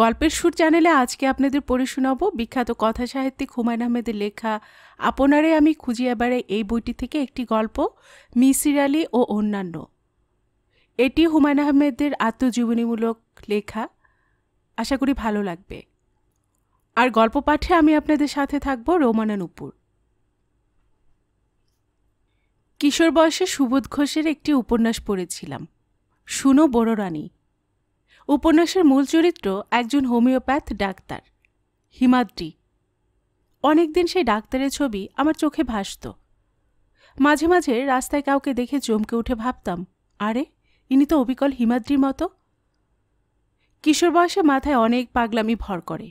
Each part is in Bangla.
গল্পের সুর চ্যানেলে আজকে আপনাদের পড়ে শোনাব বিখ্যাত কথা সাহিত্যিক হুমায়ুন আহমেদের লেখা আপনারে আমি খুঁজি এবারে এই বইটি থেকে একটি গল্প মিসির আলী ও অন্যান্য এটি হুমায়ুন আহমেদের আত্মজীবনীমূলক লেখা আশা করি ভালো লাগবে আর গল্প পাঠে আমি আপনাদের সাথে থাকব রোমানা নুপুর কিশোর বয়সে সুবোধ ঘোষের একটি উপন্যাস পড়েছিলাম শুনো বড় রানী উপন্যাসের মূল চরিত্র একজন হোমিওপ্যাথ ডাক্তার হিমাদ্রি অনেকদিন সেই ডাক্তারের ছবি আমার চোখে ভাসত মাঝে মাঝে রাস্তায় কাউকে দেখে চমকে উঠে ভাবতাম আরে ইনি তো অবিকল হিমাদ্রির মতো কিশোর বয়সে মাথায় অনেক পাগলামি ভর করে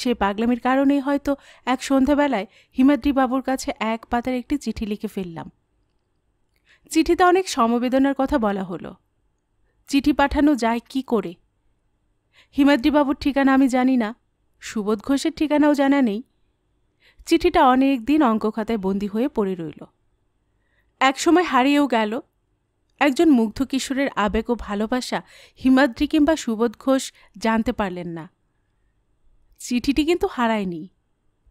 সে পাগলামির কারণেই হয়তো এক সন্ধ্যাবেলায় হিমাদ্রি বাবুর কাছে এক পাতার একটি চিঠি লিখে ফেললাম চিঠিতে অনেক সমবেদনার কথা বলা হলো চিঠি পাঠানো যায় কি করে হিমাদ্রিবাবুর ঠিকানা আমি জানি না সুবোধ ঘোষের ঠিকানাও জানা নেই চিঠিটা অনেক দিন অঙ্কখাতায় বন্দী হয়ে পড়ে রইল একসময় হারিয়েও গেল একজন মুগ্ধ কিশোরের আবেগ ও ভালোবাসা হিমাদ্রি কিংবা সুবোধ ঘোষ জানতে পারলেন না চিঠিটি কিন্তু হারায়নি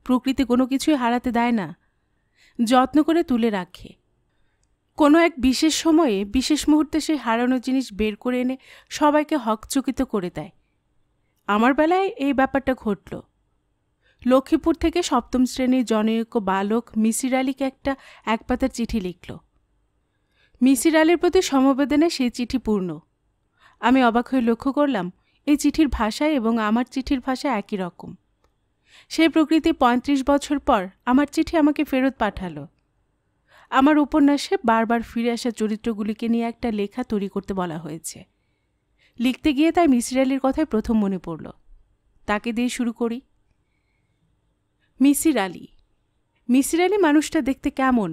প্রকৃতি কোনো কিছুই হারাতে দেয় না যত্ন করে তুলে রাখে কোনো এক বিশেষ সময়ে বিশেষ মুহূর্তে সেই হারানো জিনিস বের করে এনে সবাইকে হকচকিত করে দেয় আমার বেলায় এই ব্যাপারটা ঘটল লক্ষ্মীপুর থেকে সপ্তম শ্রেণীর জনৈক্য বালক মিসির আলীকে একটা একপাতার চিঠি লিখল মিসির আলীর প্রতি সমবেদনে সেই চিঠি পূর্ণ আমি অবাক হয়ে লক্ষ্য করলাম এই চিঠির ভাষা এবং আমার চিঠির ভাষা একই রকম সেই প্রকৃতি পঁয়ত্রিশ বছর পর আমার চিঠি আমাকে ফেরত পাঠালো আমার উপন্যাসে বারবার ফিরে আসা চরিত্রগুলিকে নিয়ে একটা লেখা তৈরি করতে বলা হয়েছে লিখতে গিয়ে তাই মিসির আলির কথাই প্রথম মনে পড়ল তাকে দিয়ে শুরু করি মিসির আলি মিসির আলি মানুষটা দেখতে কেমন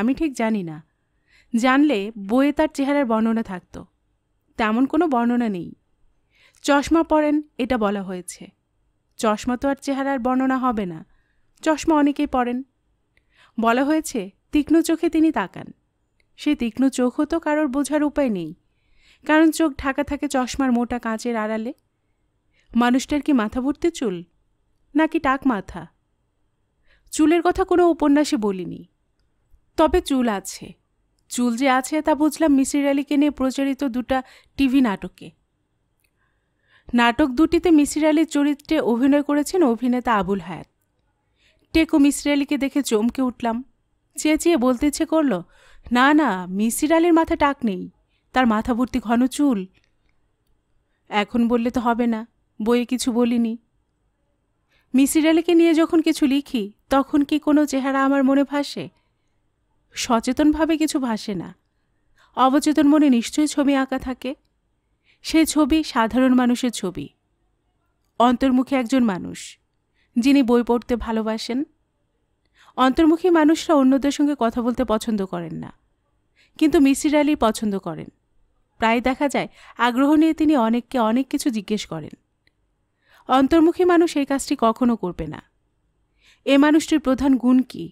আমি ঠিক জানি না জানলে বইয়ে তার চেহারার বর্ণনা থাকত তেমন কোনো বর্ণনা নেই চশমা পরেন এটা বলা হয়েছে চশমা তো আর চেহারার বর্ণনা হবে না চশমা অনেকেই পরেন বলা হয়েছে তীক্ষ্ণ চোখে তিনি তাকান সেই তীক্ষ্ণ চোখও তো কারোর বোঝার উপায় নেই কারণ চোখ ঢাকা থাকে চশমার মোটা কাঁচের আড়ালে মানুষটার কি মাথা ভর্তি চুল নাকি টাক মাথা চুলের কথা কোনো উপন্যাসে বলিনি তবে চুল আছে চুল যে আছে তা বুঝলাম মিসির আলীকে নিয়ে প্রচারিত দুটা টিভি নাটকে নাটক দুটিতে মিসির আলীর চরিত্রে অভিনয় করেছেন অভিনেতা আবুল হায়াত টেকো মিসির আলীকে দেখে চমকে উঠলাম চেয়ে চেয়ে বলতে ইচ্ছে করলো না না মিসির আলীর মাথা টাক নেই তার মাথা ভর্তি ঘন চুল এখন বললে তো হবে না বইয়ে কিছু বলিনি মিসির আলীকে নিয়ে যখন কিছু লিখি তখন কি কোনো চেহারা আমার মনে ভাসে সচেতনভাবে কিছু ভাসে না অবচেতন মনে নিশ্চয়ই ছবি আঁকা থাকে সে ছবি সাধারণ মানুষের ছবি অন্তর্মুখী একজন মানুষ যিনি বই পড়তে ভালোবাসেন অন্তর্মুখী মানুষরা অন্যদের সঙ্গে কথা বলতে পছন্দ করেন না কিন্তু মিসির আলী পছন্দ করেন প্রায় দেখা যায় আগ্রহ নিয়ে তিনি অনেককে অনেক কিছু জিজ্ঞেস করেন অন্তর্মুখী মানুষ এই কাজটি কখনো করবে না এ মানুষটির প্রধান গুণ কি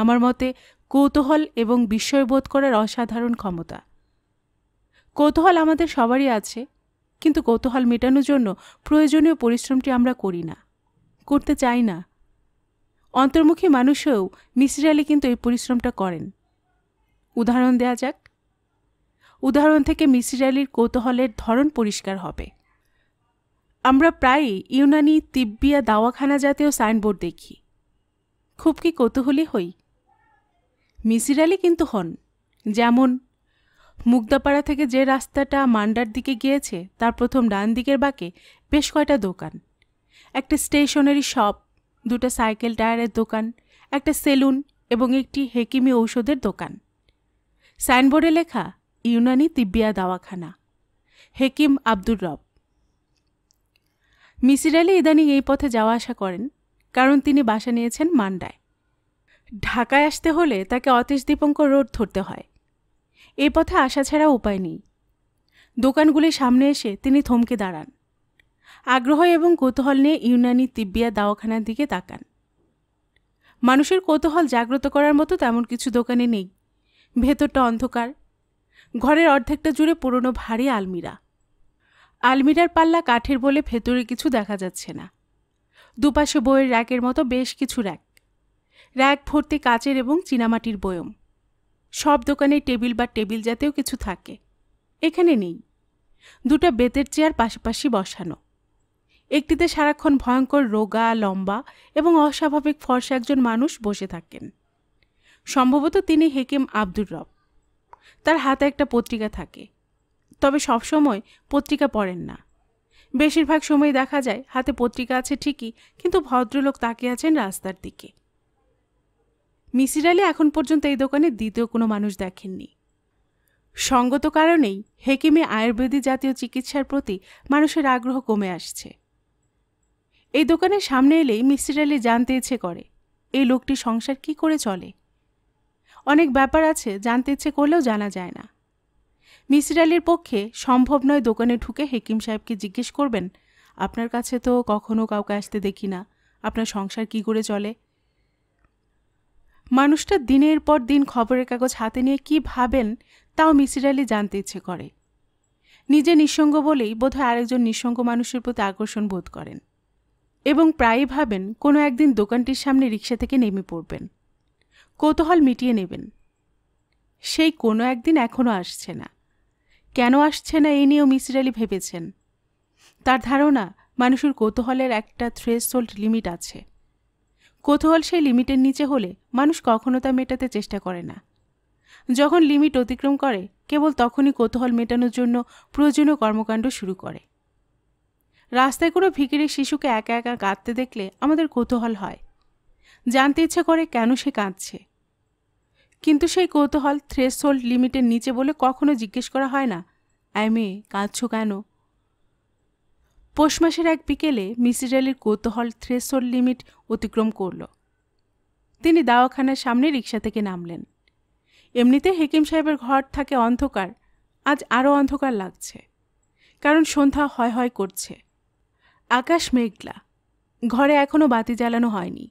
আমার মতে কৌতূহল এবং বিস্ময়বোধ করার অসাধারণ ক্ষমতা কৌতূহল আমাদের সবারই আছে কিন্তু কৌতূহল মেটানোর জন্য প্রয়োজনীয় পরিশ্রমটি আমরা করি না করতে চাই না অন্তর্মুখী মানুষেও মিসির আলী কিন্তু এই পরিশ্রমটা করেন উদাহরণ দেয়া যাক উদাহরণ থেকে মিসির আলির কৌতূহলের ধরন পরিষ্কার হবে আমরা প্রায়ই ইউনানি তিব্বিয়া দাওয়াখানা জাতীয় সাইনবোর্ড দেখি খুব কি কৌতূহলী হই মিসির আলি কিন্তু হন যেমন মুগদাপাড়া থেকে যে রাস্তাটা মান্ডার দিকে গিয়েছে তার প্রথম ডান দিকের বাঁকে বেশ কয়টা দোকান একটা স্টেশনারি শপ দুটো সাইকেল টায়ারের দোকান একটা সেলুন এবং একটি হেকিমি ঔষধের দোকান সাইনবোর্ডে লেখা ইউনানি তিব্বিয়া দাওয়াখানা হেকিম আব্দুর রব মিসির আলী ইদানিং এই পথে যাওয়া আসা করেন কারণ তিনি বাসা নিয়েছেন মান্ডায় ঢাকায় আসতে হলে তাকে অতীশ দীপঙ্কর রোড ধরতে হয় এ পথে আসা ছাড়া উপায় নেই দোকানগুলির সামনে এসে তিনি থমকে দাঁড়ান আগ্রহ এবং কৌতূহল নিয়ে ইউনানি তিব্বিয়া দাওয়াখানার দিকে তাকান মানুষের কৌতূহল জাগ্রত করার মতো তেমন কিছু দোকানে নেই ভেতরটা অন্ধকার ঘরের অর্ধেকটা জুড়ে পুরনো ভারী আলমিরা আলমিরার পাল্লা কাঠের বলে ভেতরে কিছু দেখা যাচ্ছে না দুপাশে বইয়ের র্যাকের মতো বেশ কিছু র্যাক র্যাক ভর্তি কাচের এবং চীনামাটির বয়ম সব দোকানে টেবিল বা টেবিল জাতীয় কিছু থাকে এখানে নেই দুটা বেতের চেয়ার পাশাপাশি বসানো একটিতে সারাক্ষণ ভয়ঙ্কর রোগা লম্বা এবং অস্বাভাবিক ফর্সা একজন মানুষ বসে থাকেন সম্ভবত তিনি হেকিম আব্দুর রব তার হাতে একটা পত্রিকা থাকে তবে সবসময় পত্রিকা পড়েন না বেশিরভাগ সময় দেখা যায় হাতে পত্রিকা আছে ঠিকই কিন্তু ভদ্রলোক তাকে আছেন রাস্তার দিকে মিসির আলী এখন পর্যন্ত এই দোকানে দ্বিতীয় কোনো মানুষ দেখেননি সঙ্গত কারণেই হেকিমে আয়ুর্বেদী জাতীয় চিকিৎসার প্রতি মানুষের আগ্রহ কমে আসছে এই দোকানের সামনে এলেই মিসির আলী জানতে ইচ্ছে করে এই লোকটি সংসার কি করে চলে অনেক ব্যাপার আছে জানতে ইচ্ছে করলেও জানা যায় না মিসির আলির পক্ষে সম্ভব নয় দোকানে ঢুকে হেকিম সাহেবকে জিজ্ঞেস করবেন আপনার কাছে তো কখনো কাউকে আসতে দেখি না আপনার সংসার কি করে চলে মানুষটা দিনের পর দিন খবরের কাগজ হাতে নিয়ে কি ভাবেন তাও মিসির আলি জানতে ইচ্ছে করে নিজে নিঃসঙ্গ বলেই বোধহয় আরেকজন নিঃসঙ্গ মানুষের প্রতি আকর্ষণ বোধ করেন এবং প্রায়ই ভাবেন কোনো একদিন দোকানটির সামনে রিক্সা থেকে নেমে পড়বেন কৌতূহল মিটিয়ে নেবেন সেই কোনো একদিন এখনও আসছে না কেন আসছে না এই নিয়েও মিসির আলি ভেবেছেন তার ধারণা মানুষের কৌতূহলের একটা থ্রেসোল্ড লিমিট আছে কৌতূহল সেই লিমিটের নিচে হলে মানুষ কখনো তা মেটাতে চেষ্টা করে না যখন লিমিট অতিক্রম করে কেবল তখনই কৌতূহল মেটানোর জন্য প্রয়োজনীয় কর্মকাণ্ড শুরু করে রাস্তায় কোনো ভিকিরের শিশুকে একা একা কাঁদতে দেখলে আমাদের কৌতূহল হয় জানতে ইচ্ছে করে কেন সে কাঁদছে কিন্তু সেই কৌতূহল থ্রেশহোল্ড লিমিটের নিচে বলে কখনো জিজ্ঞেস করা হয় না আই মেয়ে কাঁদছো কেন পৌষ মাসের এক বিকেলে মিসির আলির কৌতূহল থ্রেশহোল্ড লিমিট অতিক্রম করল তিনি দাওয়াখানার সামনে রিক্সা থেকে নামলেন এমনিতে হেকিম সাহেবের ঘর থাকে অন্ধকার আজ আরও অন্ধকার লাগছে কারণ সন্ধ্যা হয় হয় করছে আকাশ মেঘলা ঘরে এখনও বাতি জ্বালানো হয়নি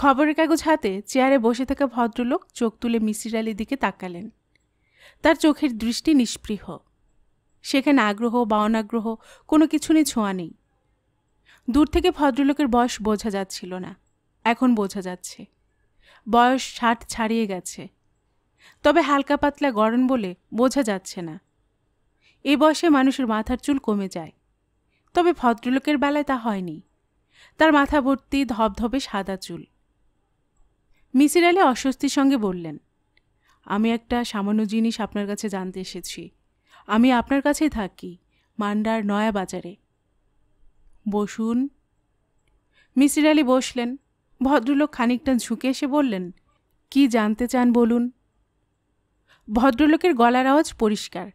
খবরের কাগজ হাতে চেয়ারে বসে থাকা ভদ্রলোক চোখ তুলে মিসির আলির দিকে তাকালেন তার চোখের দৃষ্টি নিষ্পৃহ সেখানে আগ্রহ বা অনাগ্রহ কোনো কিছু নিয়ে ছোঁয়া নেই দূর থেকে ভদ্রলোকের বয়স বোঝা যাচ্ছিল না এখন বোঝা যাচ্ছে বয়স ষাট ছাড়িয়ে গেছে তবে হালকা পাতলা গরম বলে বোঝা যাচ্ছে না এ বয়সে মানুষের মাথার চুল কমে যায় তবে ভদ্রলোকের বেলায় তা হয়নি তার মাথা ভর্তি ধবধবে সাদা চুল মিসির আলি অস্বস্তির সঙ্গে বললেন আমি একটা সামান্য জিনিস আপনার কাছে জানতে এসেছি আমি আপনার কাছেই থাকি মান্ডার নয়া বাজারে বসুন মিসির আলি বসলেন ভদ্রলোক খানিকটা ঝুঁকে এসে বললেন কি জানতে চান বলুন ভদ্রলোকের গলার আওয়াজ পরিষ্কার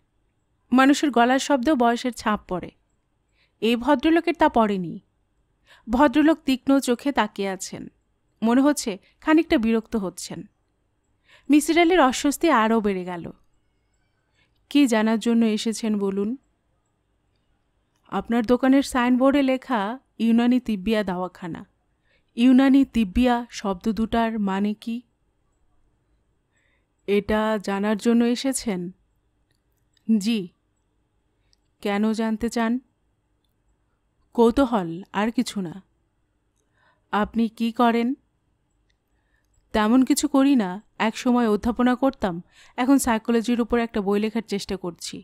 মানুষের গলার শব্দ বয়সের ছাপ পড়ে এই ভদ্রলোকের তা পড়েনি ভদ্রলোক তীক্ষ্ণ চোখে তাকিয়ে আছেন মনে হচ্ছে খানিকটা বিরক্ত হচ্ছেন মিসির আলির অস্বস্তি আরও বেড়ে গেল কি জানার জন্য এসেছেন বলুন আপনার দোকানের সাইনবোর্ডে লেখা ইউনানি তিব্বিয়া দাওয়াখানা ইউনানি তিব্বিয়া শব্দ দুটার মানে কি এটা জানার জন্য এসেছেন জি কেন জানতে চান কৌতূহল আর কিছু না আপনি কি করেন তেমন কিছু করি না এক সময় অধ্যাপনা করতাম এখন সাইকোলজির উপর একটা বই লেখার চেষ্টা করছি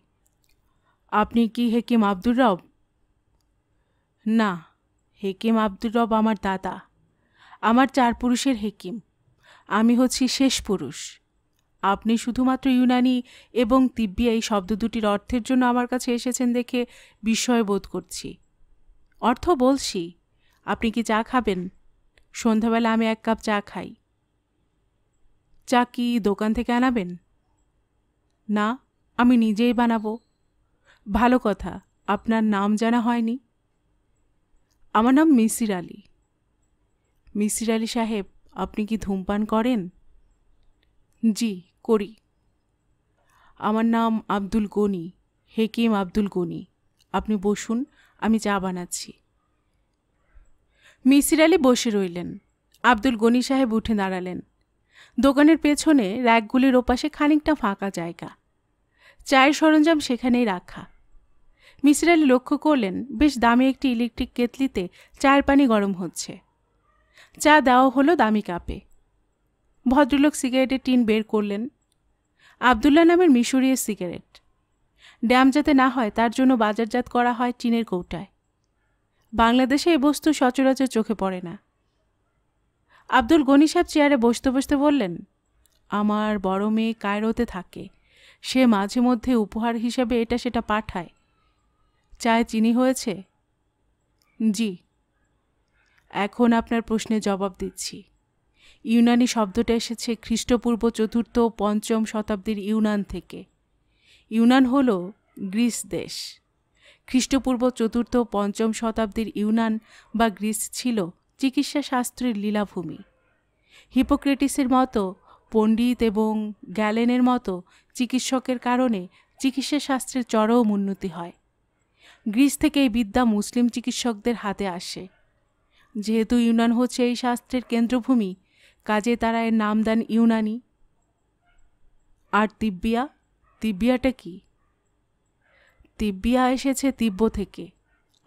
আপনি কি হেকিম আব্দুর রব না হেকিম আব্দুর রব আমার দাদা আমার চার পুরুষের হেকিম আমি হচ্ছি শেষ পুরুষ আপনি শুধুমাত্র ইউনানি এবং তিব্বি এই শব্দ দুটির অর্থের জন্য আমার কাছে এসেছেন দেখে বিস্ময় বোধ করছি অর্থ বলছি আপনি কি চা খাবেন সন্ধ্যাবেলা আমি এক কাপ চা খাই চা কি দোকান থেকে আনাবেন না আমি নিজেই বানাবো ভালো কথা আপনার নাম জানা হয়নি আমার নাম মিসির আলী মিসির আলী সাহেব আপনি কি ধূমপান করেন জি করি আমার নাম আব্দুল গনি হেকিম আব্দুল গনি আপনি বসুন আমি চা বানাচ্ছি মিসির আলী বসে রইলেন আব্দুল গনি সাহেব উঠে দাঁড়ালেন দোকানের পেছনে র্যাকগুলির ওপাশে খানিকটা ফাঁকা জায়গা চায়ের সরঞ্জাম সেখানেই রাখা মিসির আলী লক্ষ্য করলেন বেশ দামি একটি ইলেকট্রিক কেতলিতে চায়ের পানি গরম হচ্ছে চা দেওয়া হলো দামি কাপে ভদ্রলোক সিগারেটের টিন বের করলেন আবদুল্লা নামের মিশরীয় সিগারেট ড্যাম যাতে না হয় তার জন্য বাজারজাত করা হয় টিনের কৌটায় বাংলাদেশে এ বস্তু সচরাচর চোখে পড়ে না আব্দুল গনি সাহেব চেয়ারে বসতে বসতে বললেন আমার বড় মেয়ে কায়রোতে থাকে সে মাঝে মধ্যে উপহার হিসেবে এটা সেটা পাঠায় চায় চিনি হয়েছে জি এখন আপনার প্রশ্নে জবাব দিচ্ছি ইউনানি শব্দটা এসেছে খ্রিস্টপূর্ব চতুর্থ পঞ্চম শতাব্দীর ইউনান থেকে ইউনান হল গ্রিস দেশ খ্রিস্টপূর্ব চতুর্থ পঞ্চম শতাব্দীর ইউনান বা গ্রিস ছিল চিকিৎসা শাস্ত্রের লীলাভূমি হিপোক্রেটিসের মতো পণ্ডিত এবং গ্যালেনের মতো চিকিৎসকের কারণে চিকিৎসা শাস্ত্রের চরম উন্নতি হয় গ্রিস থেকে এই বিদ্যা মুসলিম চিকিৎসকদের হাতে আসে যেহেতু ইউনান হচ্ছে এই শাস্ত্রের কেন্দ্রভূমি কাজে তারা এর নাম দেন ইউনানি আর তিব্বিয়া তিব্বিয়াটা কি তিব্বিয়া এসেছে তিব্ব থেকে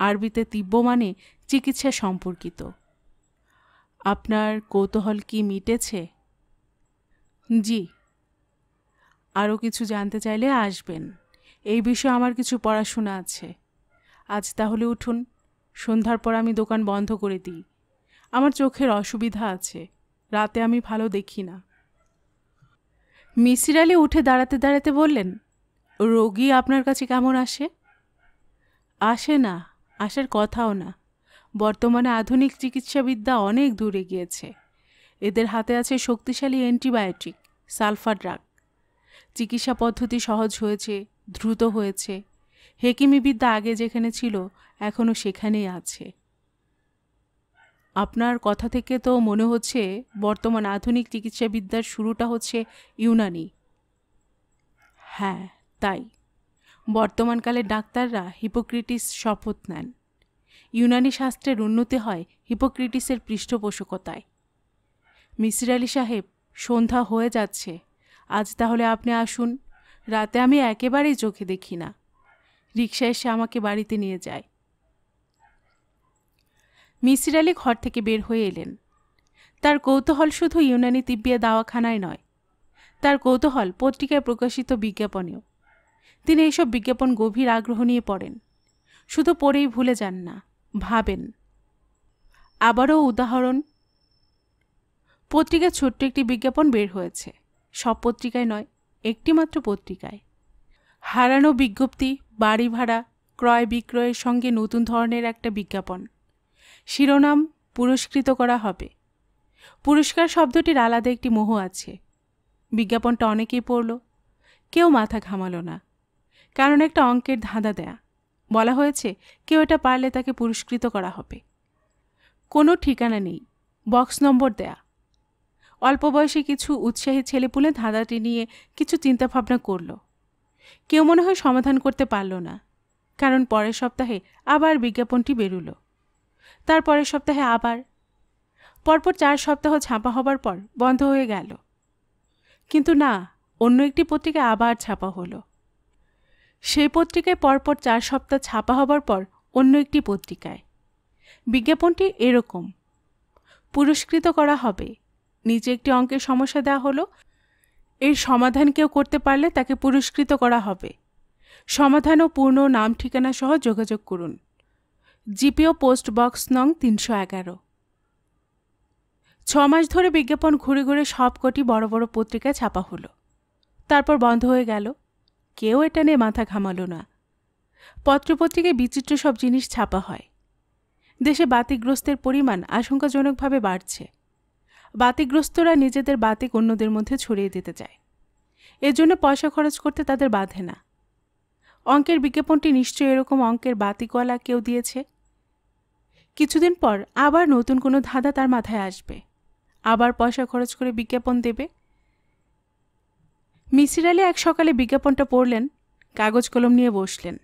আরবিতে তিব্ব মানে চিকিৎসা সম্পর্কিত আপনার কৌতূহল কি মিটেছে জি আরও কিছু জানতে চাইলে আসবেন এই বিষয়ে আমার কিছু পড়াশোনা আছে আজ তাহলে উঠুন সন্ধ্যার পর আমি দোকান বন্ধ করে দিই আমার চোখের অসুবিধা আছে রাতে আমি ভালো দেখি না মিসির আলী উঠে দাঁড়াতে দাঁড়াতে বললেন রোগী আপনার কাছে কেমন আসে আসে না আসার কথাও না বর্তমানে আধুনিক চিকিৎসাবিদ্যা অনেক দূরে গিয়েছে এদের হাতে আছে শক্তিশালী অ্যান্টিবায়োটিক সালফার ড্রাগ চিকিৎসা পদ্ধতি সহজ হয়েছে দ্রুত হয়েছে হেকিমিবিদ্যা আগে যেখানে ছিল এখনও সেখানেই আছে আপনার কথা থেকে তো মনে হচ্ছে বর্তমান আধুনিক চিকিৎসাবিদ্যার শুরুটা হচ্ছে ইউনানি হ্যাঁ তাই বর্তমানকালে ডাক্তাররা হিপোক্রিটিস শপথ নেন ইউনানি শাস্ত্রের উন্নতি হয় হিপোক্রিটিসের পৃষ্ঠপোষকতায় মিসির আলি সাহেব সন্ধ্যা হয়ে যাচ্ছে আজ তাহলে আপনি আসুন রাতে আমি একেবারেই চোখে দেখি না রিক্সা এসে আমাকে বাড়িতে নিয়ে যায় মিসির আলি ঘর থেকে বের হয়ে এলেন তার কৌতূহল শুধু ইউনানি তিব্বিয়া দাওয়াখানায় নয় তার কৌতূহল পত্রিকায় প্রকাশিত বিজ্ঞাপনেও তিনি এইসব বিজ্ঞাপন গভীর আগ্রহ নিয়ে পড়েন শুধু পড়েই ভুলে যান না ভাবেন আবারও উদাহরণ পত্রিকা ছোট্ট একটি বিজ্ঞাপন বের হয়েছে সব পত্রিকায় নয় একটিমাত্র পত্রিকায় হারানো বিজ্ঞপ্তি বাড়ি ভাড়া ক্রয় বিক্রয়ের সঙ্গে নতুন ধরনের একটা বিজ্ঞাপন শিরোনাম পুরস্কৃত করা হবে পুরস্কার শব্দটির আলাদা একটি মোহ আছে বিজ্ঞাপনটা অনেকেই পড়ল কেউ মাথা ঘামালো না কারণ একটা অঙ্কের ধাঁধা দেয়া বলা হয়েছে কেউ এটা পারলে তাকে পুরস্কৃত করা হবে কোনো ঠিকানা নেই বক্স নম্বর দেয়া অল্প বয়সে কিছু উৎসাহী ছেলেপুলে ধাঁধাটি নিয়ে কিছু চিন্তাভাবনা করল কেউ মনে হয় সমাধান করতে পারল না কারণ পরের সপ্তাহে আবার বিজ্ঞাপনটি বেরুল তার পরের সপ্তাহে আবার পরপর চার সপ্তাহ ছাপা হবার পর বন্ধ হয়ে গেল কিন্তু না অন্য একটি পত্রিকা আবার ছাপা হলো সেই পত্রিকায় পরপর চার সপ্তাহ ছাপা হবার পর অন্য একটি পত্রিকায় বিজ্ঞাপনটি এরকম পুরস্কৃত করা হবে নিচে একটি অঙ্কের সমস্যা দেওয়া হলো এর সমাধান কেউ করতে পারলে তাকে পুরস্কৃত করা হবে সমাধান ও পূর্ণ নাম ঠিকানা সহ যোগাযোগ করুন জিপিও পোস্ট বক্স নং তিনশো এগারো ছ মাস ধরে বিজ্ঞাপন ঘুরে ঘুরে সবকটি বড় বড় পত্রিকা ছাপা হলো তারপর বন্ধ হয়ে গেল কেউ এটা নিয়ে মাথা ঘামালো না পত্রপত্রিকায় বিচিত্র সব জিনিস ছাপা হয় দেশে বাতিগ্রস্তের পরিমাণ আশঙ্কাজনকভাবে বাড়ছে বাতিগ্রস্তরা নিজেদের বাতিক অন্যদের মধ্যে ছড়িয়ে দিতে চায় এজন্য পয়সা খরচ করতে তাদের বাধে না অঙ্কের বিজ্ঞাপনটি নিশ্চয়ই এরকম অঙ্কের বাতিকওয়ালা কেউ দিয়েছে কিছুদিন পর আবার নতুন কোনো ধাঁধা তার মাথায় আসবে আবার পয়সা খরচ করে বিজ্ঞাপন দেবে মিসির আলী এক সকালে বিজ্ঞাপনটা পড়লেন কাগজ কলম নিয়ে বসলেন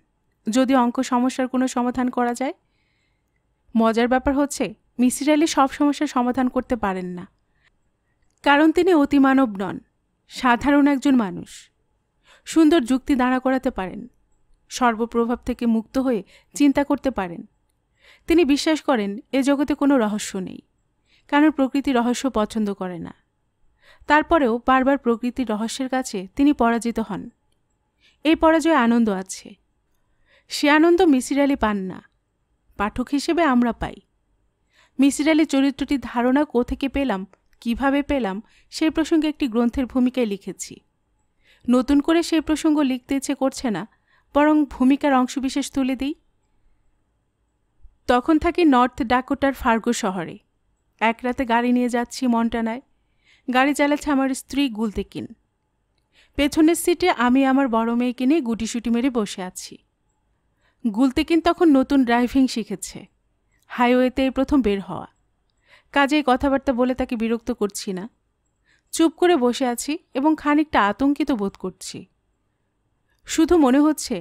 যদি অঙ্ক সমস্যার কোনো সমাধান করা যায় মজার ব্যাপার হচ্ছে মিসির আলী সব সমস্যার সমাধান করতে পারেন না কারণ তিনি অতিমানব নন সাধারণ একজন মানুষ সুন্দর যুক্তি দাঁড়া করাতে পারেন সর্বপ্রভাব থেকে মুক্ত হয়ে চিন্তা করতে পারেন তিনি বিশ্বাস করেন এ জগতে কোনো রহস্য নেই কারণ প্রকৃতি রহস্য পছন্দ করে না তারপরেও বারবার প্রকৃতির রহস্যের কাছে তিনি পরাজিত হন এই পরাজয়ে আনন্দ আছে সে আনন্দ মিসির আলি পান না পাঠক হিসেবে আমরা পাই মিসির আলি চরিত্রটির ধারণা কোথেকে পেলাম কিভাবে পেলাম সেই প্রসঙ্গে একটি গ্রন্থের ভূমিকায় লিখেছি নতুন করে সেই প্রসঙ্গ লিখতে ইচ্ছে করছে না বরং ভূমিকার অংশবিশেষ তুলে দিই তখন থাকি নর্থ ডাকোটার ফার্গো শহরে এক রাতে গাড়ি নিয়ে যাচ্ছি মন্টানায় গাড়ি চালাচ্ছে আমার স্ত্রী গুলতেকিন পেছনের সিটে আমি আমার বড় মেয়েকে নিয়ে গুটিসুটি মেরে বসে আছি গুলতেকিন তখন নতুন ড্রাইভিং শিখেছে হাইওয়েতে প্রথম বের হওয়া কাজেই কথাবার্তা বলে তাকে বিরক্ত করছি না চুপ করে বসে আছি এবং খানিকটা আতঙ্কিত বোধ করছি শুধু মনে হচ্ছে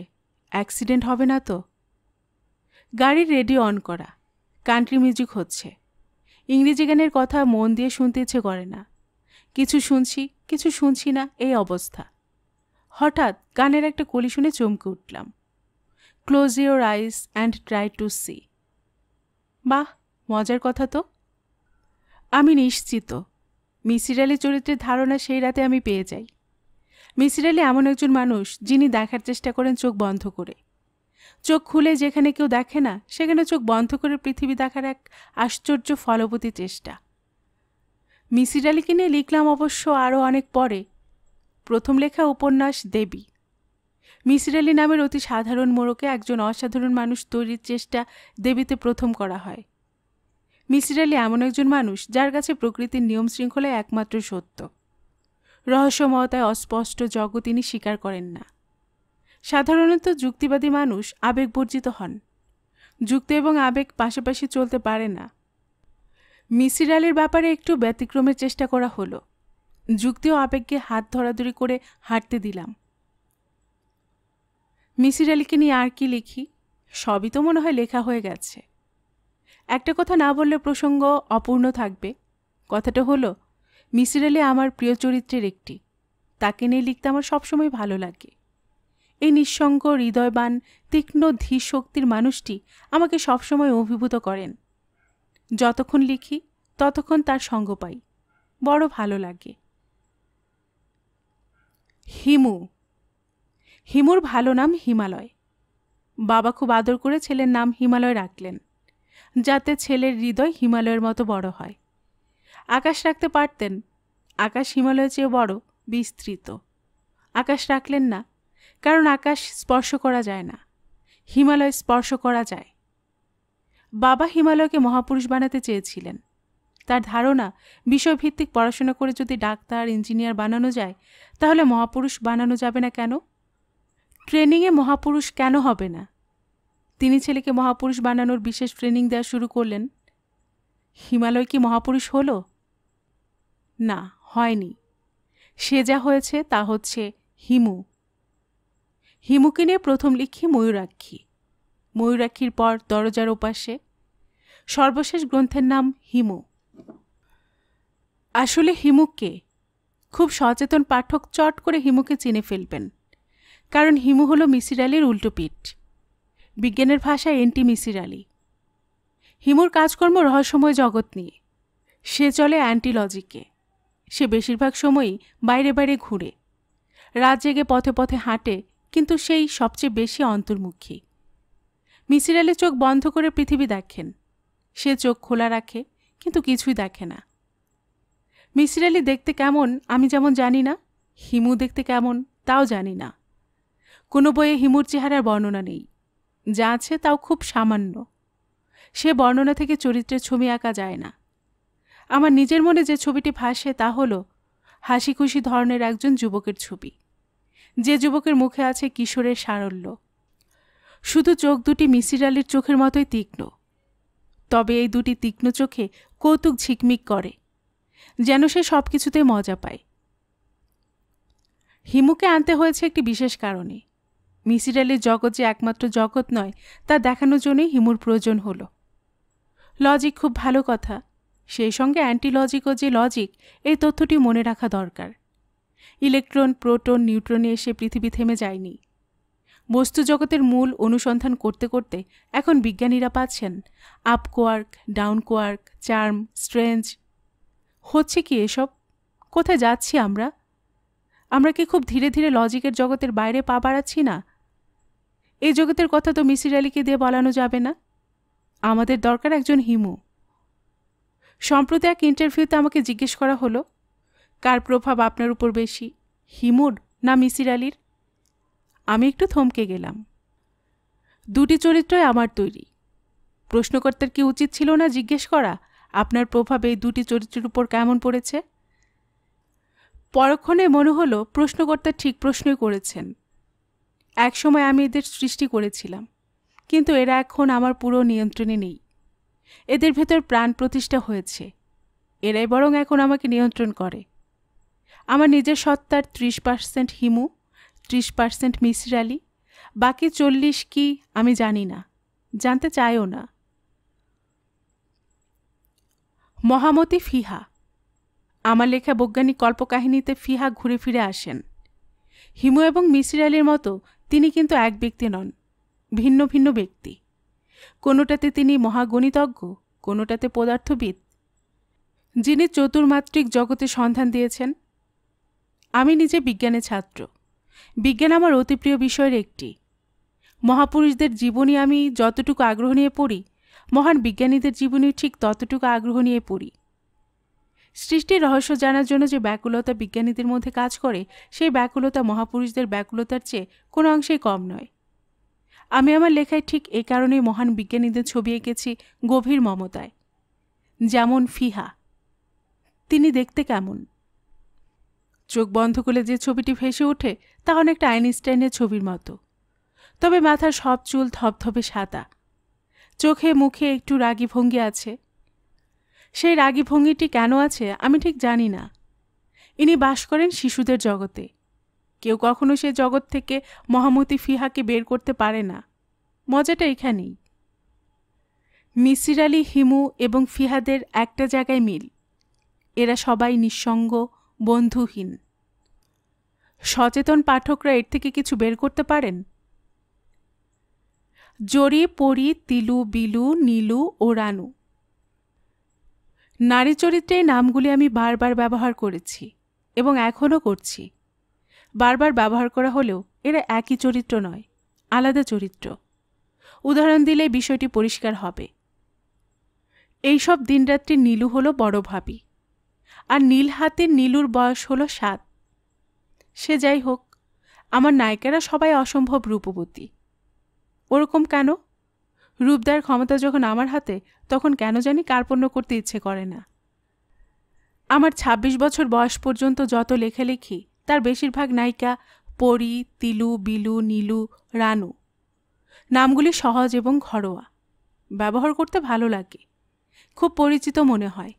অ্যাক্সিডেন্ট হবে না তো গাড়ির রেডিও অন করা কান্ট্রি মিউজিক হচ্ছে ইংরেজি গানের কথা মন দিয়ে শুনতে ইচ্ছে করে না কিছু শুনছি কিছু শুনছি না এই অবস্থা হঠাৎ গানের একটা কলি শুনে চমকে উঠলাম close your eyes and try to see বাহ মজার কথা তো আমি নিশ্চিত মিসির আলী চরিত্রের ধারণা সেই রাতে আমি পেয়ে যাই মিসির আলী এমন একজন মানুষ যিনি দেখার চেষ্টা করেন চোখ বন্ধ করে চোখ খুলে যেখানে কেউ দেখে না সেখানে চোখ বন্ধ করে পৃথিবী দেখার এক আশ্চর্য ফলবতী চেষ্টা মিসির আলীকে নিয়ে লিখলাম অবশ্য আরও অনেক পরে প্রথম লেখা উপন্যাস দেবী মিসির আলী নামের অতি সাধারণ মোড়কে একজন অসাধারণ মানুষ তৈরির চেষ্টা দেবীতে প্রথম করা হয় মিসির আলী এমন একজন মানুষ যার কাছে প্রকৃতির নিয়ম শৃঙ্খলায় একমাত্র সত্য রহস্যময়তায় অস্পষ্ট জগৎ তিনি স্বীকার করেন না সাধারণত যুক্তিবাদী মানুষ আবেগ বর্জিত হন যুক্তি এবং আবেগ পাশাপাশি চলতে পারে না মিসির আলির ব্যাপারে একটু ব্যতিক্রমের চেষ্টা করা হলো যুক্তি ও আবেগকে হাত ধরাধরি করে হাঁটতে দিলাম মিসির আলিকে নিয়ে আর কি লিখি সবই তো মনে হয় লেখা হয়ে গেছে একটা কথা না বললে প্রসঙ্গ অপূর্ণ থাকবে কথাটা হলো মিসির আলি আমার প্রিয় চরিত্রের একটি তাকে নিয়ে লিখতে আমার সবসময় ভালো লাগে এই নিঃসঙ্গ হৃদয়বান তীক্ষ্ণ ধীর শক্তির মানুষটি আমাকে সবসময় অভিভূত করেন যতক্ষণ লিখি ততক্ষণ তার সঙ্গ পাই বড় ভালো লাগে হিমু হিমুর ভালো নাম হিমালয় বাবা খুব আদর করে ছেলের নাম হিমালয় রাখলেন যাতে ছেলের হৃদয় হিমালয়ের মতো বড় হয় আকাশ রাখতে পারতেন আকাশ হিমালয়ের চেয়ে বড় বিস্তৃত আকাশ রাখলেন না কারণ আকাশ স্পর্শ করা যায় না হিমালয় স্পর্শ করা যায় বাবা হিমালয়কে মহাপুরুষ বানাতে চেয়েছিলেন তার ধারণা বিষয়ভিত্তিক পড়াশোনা করে যদি ডাক্তার ইঞ্জিনিয়ার বানানো যায় তাহলে মহাপুরুষ বানানো যাবে না কেন ট্রেনিংয়ে মহাপুরুষ কেন হবে না তিনি ছেলেকে মহাপুরুষ বানানোর বিশেষ ট্রেনিং দেওয়া শুরু করলেন হিমালয় কি মহাপুরুষ হল না হয়নি সে যা হয়েছে তা হচ্ছে হিমু হিমুকে নিয়ে প্রথম লিখি ময়ূরাক্ষী ময়ূরাক্ষীর পর দরজার ওপাশে সর্বশেষ গ্রন্থের নাম হিমু আসলে হিমুকে খুব সচেতন পাঠক চট করে হিমুকে চিনে ফেলবেন কারণ হিমু হলো মিসির আলির উল্টোপিঠ বিজ্ঞানের ভাষায় এন্টি মিসির আলি হিমুর কাজকর্ম রহস্যময় জগৎ নিয়ে সে চলে অ্যান্টিলজিকে সে বেশিরভাগ সময়ই বাইরে বাইরে ঘুরে রাত জেগে পথে পথে হাঁটে কিন্তু সেই সবচেয়ে বেশি অন্তর্মুখী মিসির আলি চোখ বন্ধ করে পৃথিবী দেখেন সে চোখ খোলা রাখে কিন্তু কিছুই দেখে না মিসির আলি দেখতে কেমন আমি যেমন জানি না হিমু দেখতে কেমন তাও জানি না কোনো বইয়ে হিমুর চেহারার বর্ণনা নেই যা আছে তাও খুব সামান্য সে বর্ণনা থেকে চরিত্রের ছবি আঁকা যায় না আমার নিজের মনে যে ছবিটি ভাসে তা হলো হাসি খুশি ধরনের একজন যুবকের ছবি যে যুবকের মুখে আছে কিশোরের সারল্য শুধু চোখ দুটি মিসির আলীর চোখের মতোই তীক্ষ্ণ তবে এই দুটি তীক্ষ্ণ চোখে কৌতুক ঝিকমিক করে যেন সে সব কিছুতে মজা পায় হিমুকে আনতে হয়েছে একটি বিশেষ কারণে মিসির আলীর জগৎ যে একমাত্র জগৎ নয় তা দেখানোর জন্যই হিমুর প্রয়োজন হলো লজিক খুব ভালো কথা সেই সঙ্গে অ্যান্টি লজিক ও যে লজিক এই তথ্যটি মনে রাখা দরকার ইলেকট্রন প্রোটন নিউট্রনে এসে পৃথিবী থেমে যায়নি বস্তুজগতের মূল অনুসন্ধান করতে করতে এখন বিজ্ঞানীরা পাচ্ছেন up quark down quark charm strange হচ্ছে কি এসব কোথায় যাচ্ছি আমরা আমরা কি খুব ধীরে ধীরে লজিকের জগতের বাইরে পা বাড়াচ্ছি না এই জগতের কথা তো মিসির আলীকে দিয়ে বলানো যাবে না আমাদের দরকার একজন হিমু সম্প্রতি এক ইন্টারভিউতে আমাকে জিজ্ঞেস করা হলো কার প্রভাব আপনার উপর বেশি হিমুর না মিসির আলীর আমি একটু থমকে গেলাম দুটি চরিত্রই আমার তৈরি প্রশ্নকর্তার কি উচিত ছিল না জিজ্ঞেস করা আপনার প্রভাব এই দুটি চরিত্রের উপর কেমন পড়েছে পরক্ষণে মনে হলো প্রশ্নকর্তা ঠিক প্রশ্নই করেছেন একসময় আমি এদের সৃষ্টি করেছিলাম কিন্তু এরা এখন আমার পুরো নিয়ন্ত্রণে নেই এদের ভেতর প্রাণ প্রতিষ্ঠা হয়েছে এরাই বরং এখন আমাকে নিয়ন্ত্রণ করে আমার নিজের সত্তার ত্রিশ পার্সেন্ট হিমু ত্রিশ পার্সেন্ট মিসির আলি বাকি চল্লিশ কি আমি জানি না জানতে চাইও না মহামতি ফিহা আমার লেখা বৈজ্ঞানিক কল্পকাহিনীতে ফিহা ঘুরে ফিরে আসেন হিমু এবং মিসির আলির মতো তিনি কিন্তু এক ব্যক্তি নন ভিন্ন ভিন্ন ব্যক্তি কোনোটাতে তিনি মহাগণিতজ্ঞ কোনোটাতে পদার্থবিদ যিনি চতুর্মাত্রিক জগতে সন্ধান দিয়েছেন আমি নিজে বিজ্ঞানের ছাত্র বিজ্ঞান আমার অতি প্রিয় বিষয়ের একটি মহাপুরুষদের জীবনী আমি যতটুকু আগ্রহ নিয়ে পড়ি মহান বিজ্ঞানীদের জীবনী ঠিক ততটুকু আগ্রহ নিয়ে পড়ি সৃষ্টির রহস্য জানার জন্য যে ব্যাকুলতা বিজ্ঞানীদের মধ্যে কাজ করে সেই ব্যাকুলতা মহাপুরুষদের ব্যাকুলতার চেয়ে কোনো অংশেই কম নয় আমি আমার লেখায় ঠিক এ কারণেই মহান বিজ্ঞানীদের ছবি এঁকেছি গভীর মমতায় যেমন ফিহা তিনি দেখতে কেমন চোখ বন্ধ করে যে ছবিটি ভেসে ওঠে তা অনেকটা আইনস্টাইনের ছবির মতো তবে মাথার সব চুল থপথপে সাদা চোখে মুখে একটু রাগি ভঙ্গি আছে সেই রাগি ভঙ্গিটি কেন আছে আমি ঠিক জানি না ইনি বাস করেন শিশুদের জগতে কেউ কখনো সে জগৎ থেকে মহামতি ফিহাকে বের করতে পারে না মজাটা এখানেই মিসির আলী হিমু এবং ফিহাদের একটা জায়গায় মিল এরা সবাই নিঃসঙ্গ বন্ধুহীন সচেতন পাঠকরা এর থেকে কিছু বের করতে পারেন জড়ি পড়ি তিলু বিলু নীলু ও রানু নারী চরিত্রের নামগুলি আমি বারবার ব্যবহার করেছি এবং এখনও করছি বারবার ব্যবহার করা হলেও এরা একই চরিত্র নয় আলাদা চরিত্র উদাহরণ দিলে বিষয়টি পরিষ্কার হবে এইসব দিনরাত্রি নীলু হলো বড় ভাবি আর নীল হাতের নীলুর বয়স হলো সাত সে যাই হোক আমার নায়িকারা সবাই অসম্ভব রূপবতী ওরকম কেন রূপ ক্ষমতা যখন আমার হাতে তখন কেন জানি কার্পণ্য করতে ইচ্ছে করে না আমার ২৬ বছর বয়স পর্যন্ত যত লেখালেখি তার বেশিরভাগ নায়িকা পরি তিলু বিলু নীলু রানু নামগুলি সহজ এবং ঘরোয়া ব্যবহার করতে ভালো লাগে খুব পরিচিত মনে হয়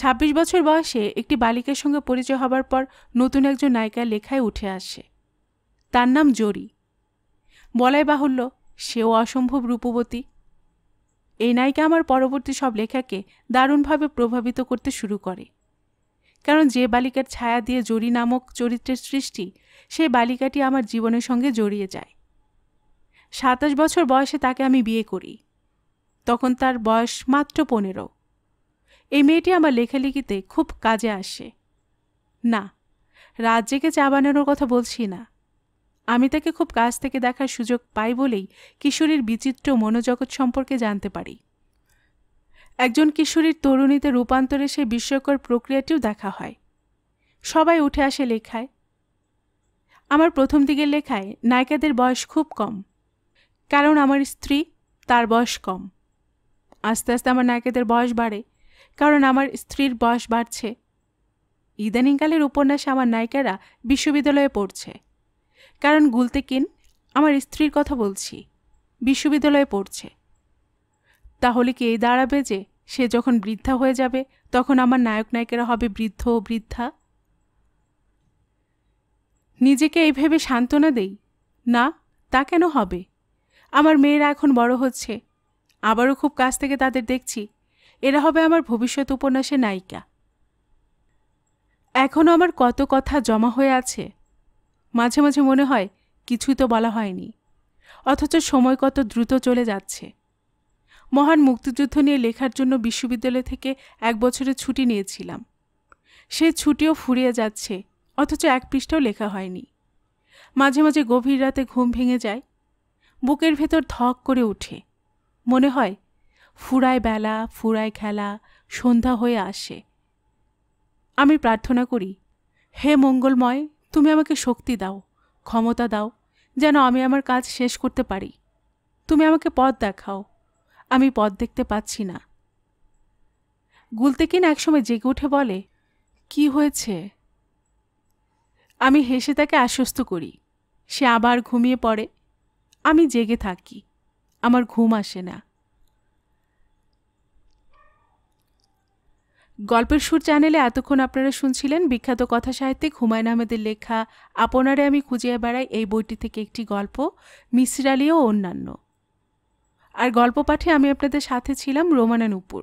২৬ বছর বয়সে একটি বালিকার সঙ্গে পরিচয় হবার পর নতুন একজন নায়িকা লেখায় উঠে আসে তার নাম জরি বলাই বাহুল্য সেও অসম্ভব রূপবতী এই নায়িকা আমার পরবর্তী সব লেখাকে দারুণভাবে প্রভাবিত করতে শুরু করে কারণ যে বালিকার ছায়া দিয়ে জরি নামক চরিত্রের সৃষ্টি সেই বালিকাটি আমার জীবনের সঙ্গে জড়িয়ে যায় সাতাশ বছর বয়সে তাকে আমি বিয়ে করি তখন তার বয়স মাত্র পনেরো এই মেয়েটি আমার লেখালেখিতে খুব কাজে আসে না রাত জেগে চা বানানোর কথা বলছি না আমি তাকে খুব কাছ থেকে দেখার সুযোগ পাই বলেই কিশোরীর বিচিত্র মনোজগৎ সম্পর্কে জানতে পারি একজন কিশোরীর তরুণীতে রূপান্তরে সেই বিস্ময়কর প্রক্রিয়াটিও দেখা হয় সবাই উঠে আসে লেখায় আমার প্রথম দিকের লেখায় নায়িকাদের বয়স খুব কম কারণ আমার স্ত্রী তার বয়স কম আস্তে আস্তে আমার নায়িকাদের বয়স বাড়ে কারণ আমার স্ত্রীর বয়স বাড়ছে ইদানিংকালের উপন্যাসে আমার নায়িকারা বিশ্ববিদ্যালয়ে পড়ছে কারণ গুলতে কিন আমার স্ত্রীর কথা বলছি বিশ্ববিদ্যালয়ে পড়ছে তাহলে কি এই দাঁড়াবে যে সে যখন বৃদ্ধা হয়ে যাবে তখন আমার নায়ক নায়িকারা হবে বৃদ্ধ ও বৃদ্ধা নিজেকে এই ভেবে সান্ত্বনা দেই না তা কেন হবে আমার মেয়েরা এখন বড় হচ্ছে আবারও খুব কাছ থেকে তাদের দেখছি এরা হবে আমার ভবিষ্যৎ উপন্যাসে নায়িকা এখনও আমার কত কথা জমা হয়ে আছে মাঝে মাঝে মনে হয় কিছুই তো বলা হয়নি অথচ সময় কত দ্রুত চলে যাচ্ছে মহান মুক্তিযুদ্ধ নিয়ে লেখার জন্য বিশ্ববিদ্যালয় থেকে এক বছরের ছুটি নিয়েছিলাম সে ছুটিও ফুরিয়ে যাচ্ছে অথচ এক পৃষ্ঠাও লেখা হয়নি মাঝে মাঝে গভীর রাতে ঘুম ভেঙে যায় বুকের ভেতর ধক করে উঠে মনে হয় ফুরায় বেলা ফুরায় খেলা সন্ধ্যা হয়ে আসে আমি প্রার্থনা করি হে মঙ্গলময় তুমি আমাকে শক্তি দাও ক্ষমতা দাও যেন আমি আমার কাজ শেষ করতে পারি তুমি আমাকে পথ দেখাও আমি পথ দেখতে পাচ্ছি না গুলতেকিন একসময় জেগে উঠে বলে কি হয়েছে আমি হেসে তাকে আশ্বস্ত করি সে আবার ঘুমিয়ে পড়ে আমি জেগে থাকি আমার ঘুম আসে না গল্পের সুর চ্যানেলে এতক্ষণ আপনারা শুনছিলেন বিখ্যাত কথা সাহিত্যিক হুমায়ুন আহমেদের লেখা আপনারে আমি খুঁজে বেড়াই এই বইটি থেকে একটি গল্প মিসির আলী ও অন্যান্য আর গল্প পাঠে আমি আপনাদের সাথে ছিলাম রোমানা নুপুর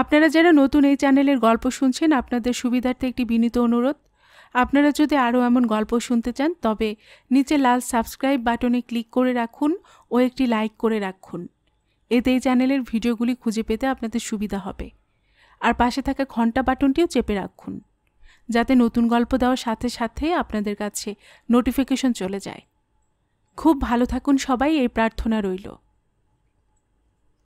আপনারা যারা নতুন এই চ্যানেলের গল্প শুনছেন আপনাদের সুবিধার্থে একটি বিনীত অনুরোধ আপনারা যদি আরও এমন গল্প শুনতে চান তবে নিচে লাল সাবস্ক্রাইব বাটনে ক্লিক করে রাখুন ও একটি লাইক করে রাখুন এতে এই চ্যানেলের ভিডিওগুলি খুঁজে পেতে আপনাদের সুবিধা হবে আর পাশে থাকা ঘন্টা বাটনটিও চেপে রাখুন যাতে নতুন গল্প দেওয়ার সাথে সাথে আপনাদের কাছে নোটিফিকেশন চলে যায় খুব ভালো থাকুন সবাই এই প্রার্থনা রইল